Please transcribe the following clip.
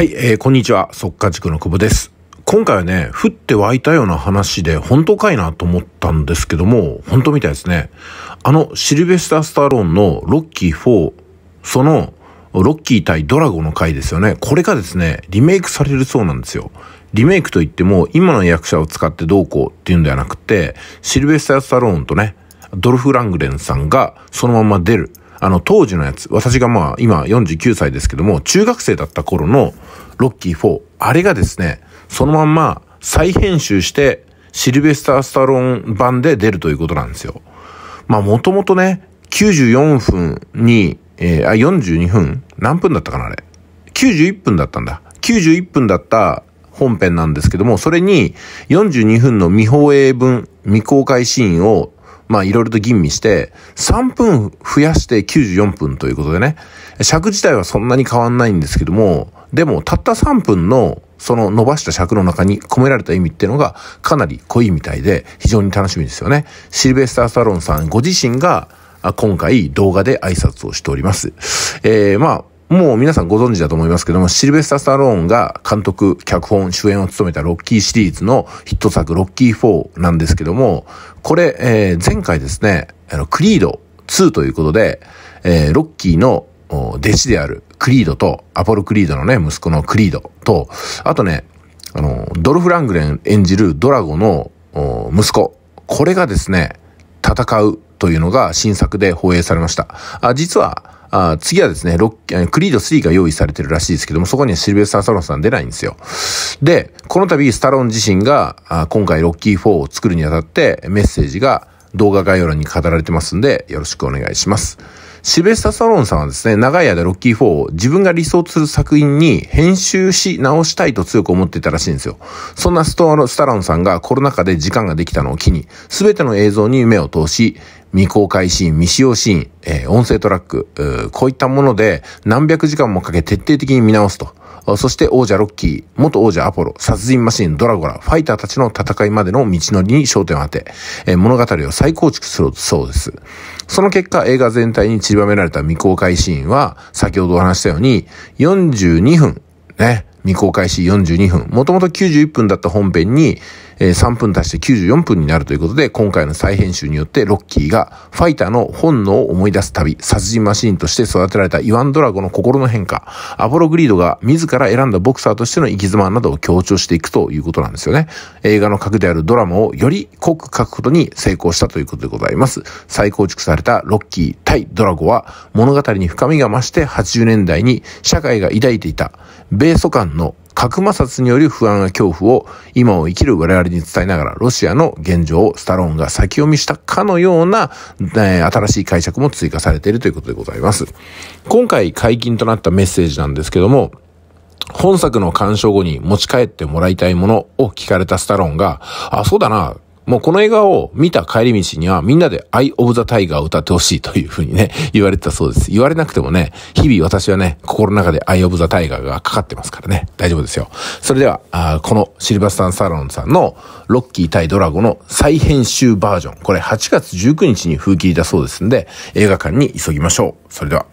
はい、えー、こんにちは。速稼塾の久保です。今回はね、降って湧いたような話で本当かいなと思ったんですけども、本当みたいですね。あの、シルベスター・スタローンのロッキー4、その、ロッキー対ドラゴの回ですよね。これがですね、リメイクされるそうなんですよ。リメイクといっても、今の役者を使ってどうこうっていうんではなくて、シルベスター・スタローンとね、ドルフ・ラングレンさんがそのまま出る。あの、当時のやつ、私がまあ、今49歳ですけども、中学生だった頃のロッキー4、あれがですね、そのまんま再編集して、シルベスター・スタローン版で出るということなんですよ。まあ、もともとね、94分に、えー、あ、42分何分だったかなあれ。91分だったんだ。91分だった本編なんですけども、それに42分の未放映分、未公開シーンをまあいろいろと吟味して、3分増やして94分ということでね、尺自体はそんなに変わんないんですけども、でもたった3分のその伸ばした尺の中に込められた意味っていうのがかなり濃いみたいで非常に楽しみですよね。シルベスター・サロンさんご自身が今回動画で挨拶をしております。えー、まあ、もう皆さんご存知だと思いますけども、シルベスタ・スタローンが監督、脚本、主演を務めたロッキーシリーズのヒット作、ロッキー4なんですけども、これ、えー、前回ですね、あの、クリード2ということで、えー、ロッキーの弟子であるクリードと、アポロ・クリードのね、息子のクリードと、あとね、あの、ドルフ・ラングレン演じるドラゴの息子、これがですね、戦うというのが新作で放映されました。あ実は、あ次はですね、ロックリード3が用意されてるらしいですけども、そこにはシルベスター・スタロンさん出ないんですよ。で、この度、スタローン自身が、あ今回ロッキー4を作るにあたって、メッセージが動画概要欄に語られてますんで、よろしくお願いします。シベスタ・スタロンさんはですね、長い間ロッキー4を自分が理想とする作品に編集し直したいと強く思ってたらしいんですよ。そんなスタローンさんがコロナ禍で時間ができたのを機に、すべての映像に目を通し、未公開シーン、未使用シーン、えー、音声トラック、こういったもので何百時間もかけ徹底的に見直すと。そして王者ロッキー、元王者アポロ、殺人マシン、ドラゴラ、ファイターたちの戦いまでの道のりに焦点を当て、え物語を再構築するそうです。その結果、映画全体に散りばめられた未公開シーンは、先ほどお話したように、42分、ね、未公開し42分。もともと91分だった本編に、え3分足して94分になるということで、今回の再編集によってロッキーがファイターの本能を思い出す旅、殺人マシーンとして育てられたイワンドラゴの心の変化、アポログリードが自ら選んだボクサーとしての生きまなどを強調していくということなんですよね。映画の核であるドラマをより濃く書くことに成功したということでございます。再構築されたロッキー対ドラゴは物語に深みが増して80年代に社会が抱いていた米ソ間間の核摩擦による不安や恐怖を今を生きる我々に伝えながらロシアの現状をスタローンが先読みしたかのような、え新しい解釈も追加されているということでございます。今回解禁となったメッセージなんですけども、本作の鑑賞後に持ち帰ってもらいたいものを聞かれたスタローンが、あ、そうだな、もうこの映画を見た帰り道にはみんなでアイ・オブ・ザ・タイガーを歌ってほしいというふうにね、言われてたそうです。言われなくてもね、日々私はね、心の中でアイ・オブ・ザ・タイガーがかかってますからね、大丈夫ですよ。それでは、あこのシルバスタン・サロンさんのロッキー対ドラゴの再編集バージョン、これ8月19日に封切りだそうですんで、映画館に急ぎましょう。それでは。